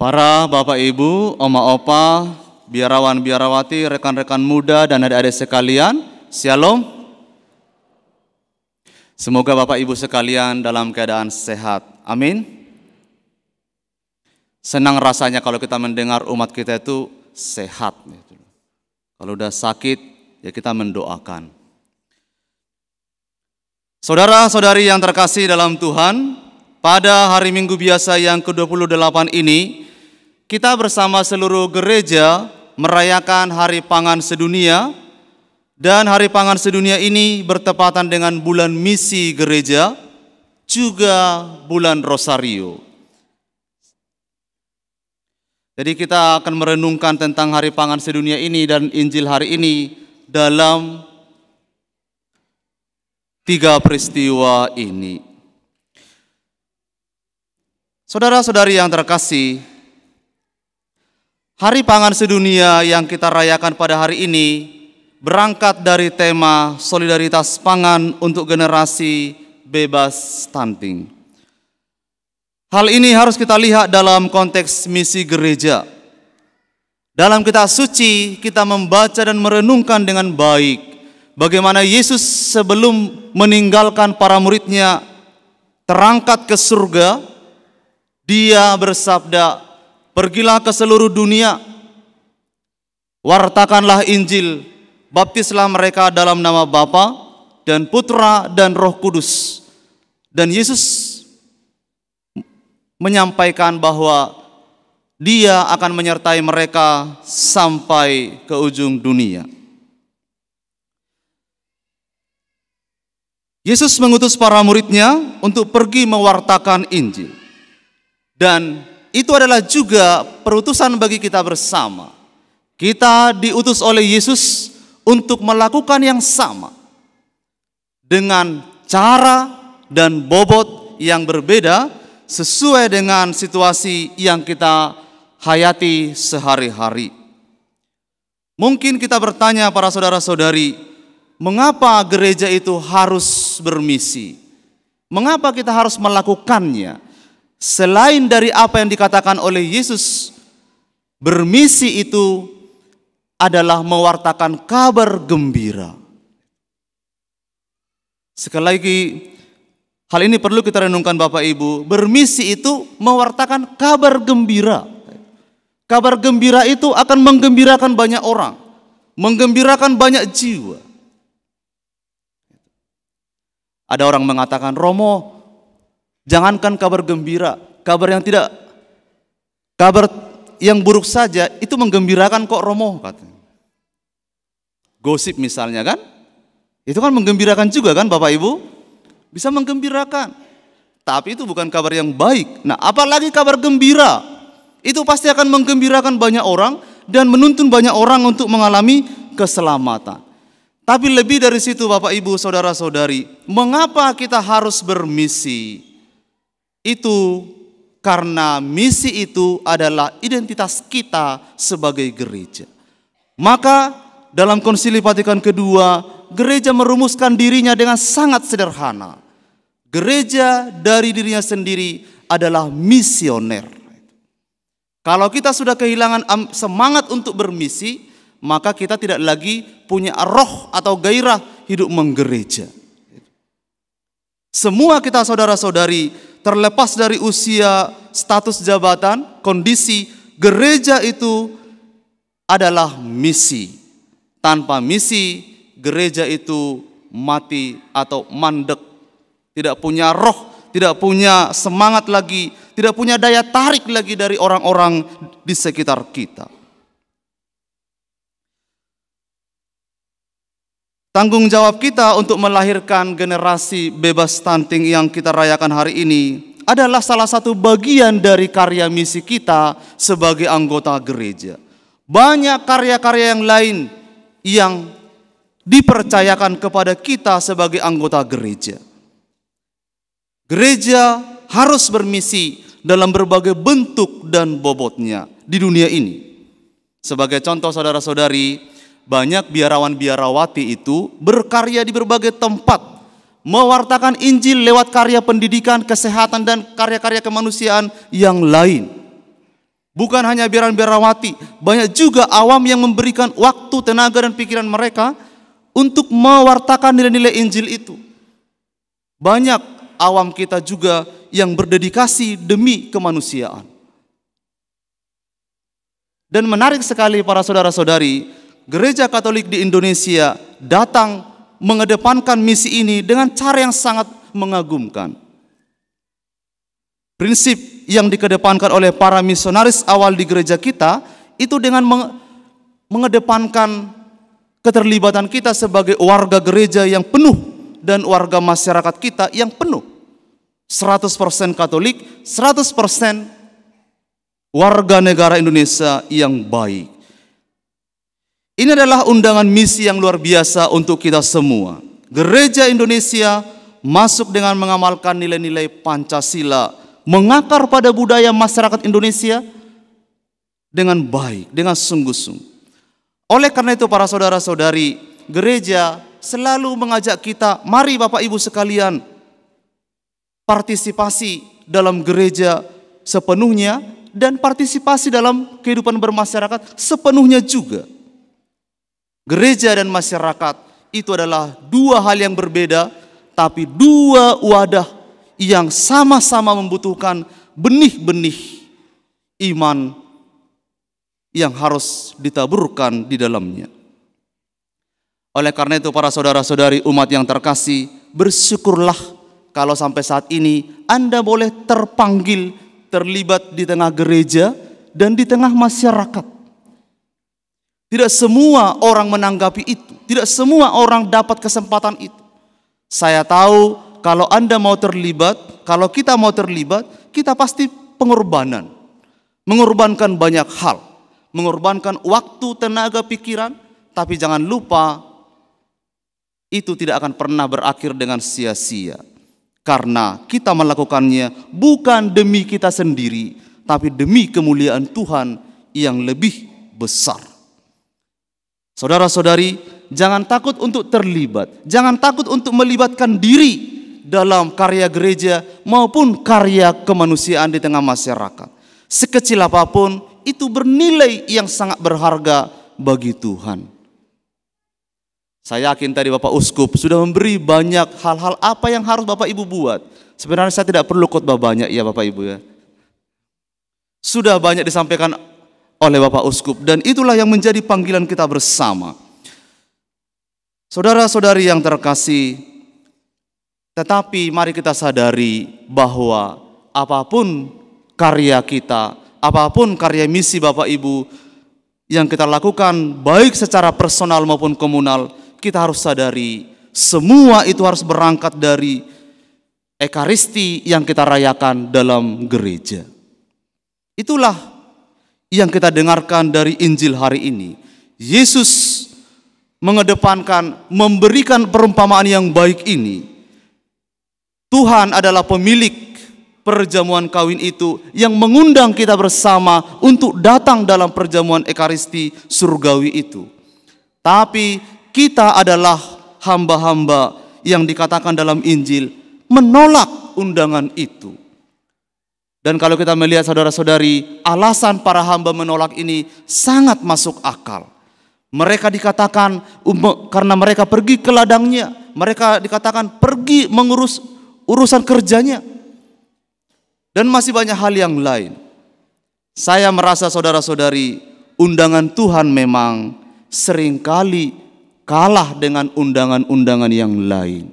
Para Bapak Ibu, Oma Opa, biarawan-biarawati, rekan-rekan muda dan adik-adik sekalian, Shalom. Semoga Bapak Ibu sekalian dalam keadaan sehat. Amin. Senang rasanya kalau kita mendengar umat kita itu sehat. Kalau udah sakit, ya kita mendoakan. Saudara-saudari yang terkasih dalam Tuhan, pada hari Minggu biasa yang ke-28 ini, kita bersama seluruh gereja merayakan Hari Pangan Sedunia dan Hari Pangan Sedunia ini bertepatan dengan bulan misi gereja juga bulan Rosario. Jadi kita akan merenungkan tentang Hari Pangan Sedunia ini dan Injil hari ini dalam tiga peristiwa ini. Saudara-saudari yang terkasih, Hari pangan sedunia yang kita rayakan pada hari ini berangkat dari tema solidaritas pangan untuk generasi bebas stunting. Hal ini harus kita lihat dalam konteks misi gereja. Dalam kita suci kita membaca dan merenungkan dengan baik bagaimana Yesus sebelum meninggalkan para muridnya terangkat ke surga, dia bersabda, Pergilah ke seluruh dunia. Wartakanlah Injil. Baptislah mereka dalam nama Bapa dan Putra dan Roh Kudus. Dan Yesus menyampaikan bahwa dia akan menyertai mereka sampai ke ujung dunia. Yesus mengutus para muridnya untuk pergi mewartakan Injil. Dan itu adalah juga perutusan bagi kita bersama. Kita diutus oleh Yesus untuk melakukan yang sama dengan cara dan bobot yang berbeda sesuai dengan situasi yang kita hayati sehari-hari. Mungkin kita bertanya para saudara-saudari, mengapa gereja itu harus bermisi? Mengapa kita harus melakukannya? selain dari apa yang dikatakan oleh Yesus, bermisi itu adalah mewartakan kabar gembira. Sekali lagi, hal ini perlu kita renungkan Bapak Ibu. Bermisi itu mewartakan kabar gembira. Kabar gembira itu akan menggembirakan banyak orang, menggembirakan banyak jiwa. Ada orang mengatakan, Romo, Jangankan kabar gembira, kabar yang tidak kabar yang buruk saja itu menggembirakan kok romo katanya. Gosip misalnya kan? Itu kan menggembirakan juga kan Bapak Ibu? Bisa menggembirakan. Tapi itu bukan kabar yang baik. Nah, apalagi kabar gembira. Itu pasti akan menggembirakan banyak orang dan menuntun banyak orang untuk mengalami keselamatan. Tapi lebih dari situ Bapak Ibu, saudara-saudari, mengapa kita harus bermisi? Itu karena misi itu adalah identitas kita sebagai gereja. Maka dalam konsili Vatikan kedua, gereja merumuskan dirinya dengan sangat sederhana. Gereja dari dirinya sendiri adalah misioner. Kalau kita sudah kehilangan semangat untuk bermisi, maka kita tidak lagi punya roh atau gairah hidup menggereja. Semua kita saudara-saudari terlepas dari usia, status jabatan, kondisi, gereja itu adalah misi. Tanpa misi, gereja itu mati atau mandek. Tidak punya roh, tidak punya semangat lagi, tidak punya daya tarik lagi dari orang-orang di sekitar kita. Tanggung jawab kita untuk melahirkan generasi bebas stunting yang kita rayakan hari ini adalah salah satu bagian dari karya misi kita sebagai anggota gereja. Banyak karya-karya yang lain yang dipercayakan kepada kita sebagai anggota gereja. Gereja harus bermisi dalam berbagai bentuk dan bobotnya di dunia ini. Sebagai contoh saudara-saudari, banyak biarawan-biarawati itu berkarya di berbagai tempat, mewartakan Injil lewat karya pendidikan, kesehatan, dan karya-karya kemanusiaan yang lain. Bukan hanya biarawan-biarawati, banyak juga awam yang memberikan waktu, tenaga, dan pikiran mereka untuk mewartakan nilai-nilai Injil itu. Banyak awam kita juga yang berdedikasi demi kemanusiaan. Dan menarik sekali para saudara-saudari, gereja Katolik di Indonesia datang mengedepankan misi ini dengan cara yang sangat mengagumkan. Prinsip yang dikedepankan oleh para misionaris awal di gereja kita itu dengan mengedepankan keterlibatan kita sebagai warga gereja yang penuh dan warga masyarakat kita yang penuh. 100% Katolik, 100% warga negara Indonesia yang baik. Ini adalah undangan misi yang luar biasa untuk kita semua. Gereja Indonesia masuk dengan mengamalkan nilai-nilai Pancasila, mengakar pada budaya masyarakat Indonesia dengan baik, dengan sungguh-sungguh. Oleh karena itu para saudara-saudari, gereja selalu mengajak kita, mari Bapak Ibu sekalian, partisipasi dalam gereja sepenuhnya dan partisipasi dalam kehidupan bermasyarakat sepenuhnya juga. Gereja dan masyarakat itu adalah dua hal yang berbeda, tapi dua wadah yang sama-sama membutuhkan benih-benih iman yang harus ditaburkan di dalamnya. Oleh karena itu para saudara-saudari umat yang terkasih, bersyukurlah kalau sampai saat ini Anda boleh terpanggil terlibat di tengah gereja dan di tengah masyarakat. Tidak semua orang menanggapi itu. Tidak semua orang dapat kesempatan itu. Saya tahu kalau Anda mau terlibat, kalau kita mau terlibat, kita pasti pengorbanan. Mengorbankan banyak hal. Mengorbankan waktu, tenaga, pikiran. Tapi jangan lupa, itu tidak akan pernah berakhir dengan sia-sia. Karena kita melakukannya bukan demi kita sendiri, tapi demi kemuliaan Tuhan yang lebih besar. Saudara-saudari, jangan takut untuk terlibat, jangan takut untuk melibatkan diri dalam karya gereja maupun karya kemanusiaan di tengah masyarakat. Sekecil apapun, itu bernilai yang sangat berharga bagi Tuhan. Saya yakin tadi Bapak Uskup sudah memberi banyak hal-hal apa yang harus Bapak Ibu buat. Sebenarnya saya tidak perlu khotbah banyak ya Bapak Ibu ya. Sudah banyak disampaikan oleh Bapak Uskup dan itulah yang menjadi panggilan kita bersama. Saudara-saudari yang terkasih, tetapi mari kita sadari bahwa apapun karya kita, apapun karya misi Bapak Ibu yang kita lakukan baik secara personal maupun komunal, kita harus sadari semua itu harus berangkat dari ekaristi yang kita rayakan dalam gereja. Itulah yang kita dengarkan dari Injil hari ini. Yesus mengedepankan memberikan perumpamaan yang baik ini. Tuhan adalah pemilik perjamuan kawin itu yang mengundang kita bersama untuk datang dalam perjamuan ekaristi surgawi itu. Tapi kita adalah hamba-hamba yang dikatakan dalam Injil menolak undangan itu. Dan kalau kita melihat saudara-saudari, alasan para hamba menolak ini sangat masuk akal. Mereka dikatakan karena mereka pergi ke ladangnya, mereka dikatakan pergi mengurus urusan kerjanya. Dan masih banyak hal yang lain. Saya merasa saudara-saudari, undangan Tuhan memang seringkali kalah dengan undangan-undangan yang lain.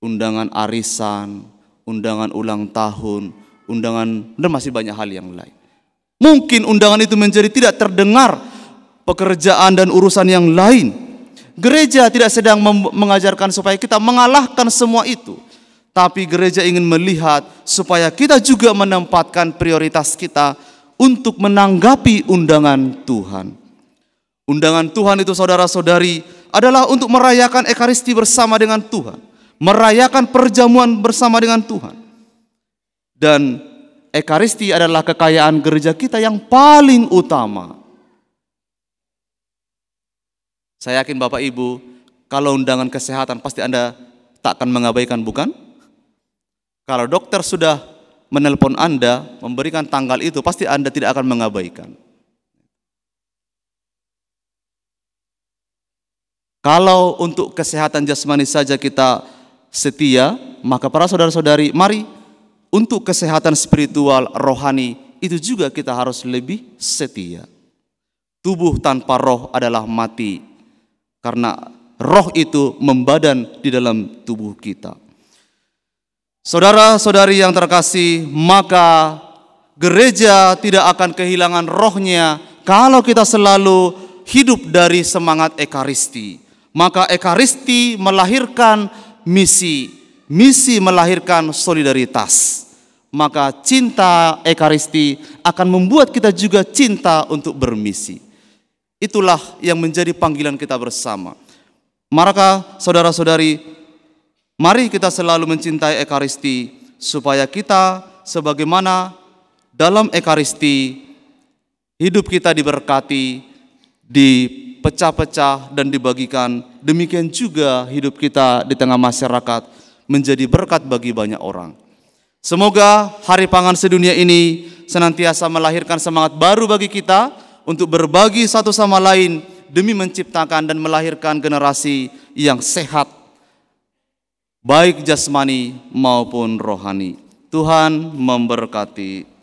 Undangan arisan, undangan ulang tahun, undangan, dan masih banyak hal yang lain. Mungkin undangan itu menjadi tidak terdengar pekerjaan dan urusan yang lain. Gereja tidak sedang mengajarkan supaya kita mengalahkan semua itu. Tapi gereja ingin melihat supaya kita juga menempatkan prioritas kita untuk menanggapi undangan Tuhan. Undangan Tuhan itu saudara-saudari adalah untuk merayakan ekaristi bersama dengan Tuhan. Merayakan perjamuan bersama dengan Tuhan dan Ekaristi adalah kekayaan gereja kita yang paling utama. Saya yakin Bapak Ibu, kalau undangan kesehatan pasti Anda tak akan mengabaikan, bukan? Kalau dokter sudah menelpon Anda, memberikan tanggal itu, pasti Anda tidak akan mengabaikan. Kalau untuk kesehatan jasmani saja kita setia, maka para saudara-saudari, mari untuk kesehatan spiritual rohani itu juga kita harus lebih setia. Tubuh tanpa roh adalah mati karena roh itu membadan di dalam tubuh kita. Saudara-saudari yang terkasih, maka gereja tidak akan kehilangan rohnya kalau kita selalu hidup dari semangat ekaristi. Maka ekaristi melahirkan misi misi melahirkan solidaritas. Maka cinta Ekaristi akan membuat kita juga cinta untuk bermisi. Itulah yang menjadi panggilan kita bersama. Maka saudara-saudari, mari kita selalu mencintai Ekaristi supaya kita sebagaimana dalam Ekaristi hidup kita diberkati, dipecah-pecah dan dibagikan. Demikian juga hidup kita di tengah masyarakat menjadi berkat bagi banyak orang. Semoga hari pangan sedunia ini senantiasa melahirkan semangat baru bagi kita untuk berbagi satu sama lain demi menciptakan dan melahirkan generasi yang sehat baik jasmani maupun rohani. Tuhan memberkati.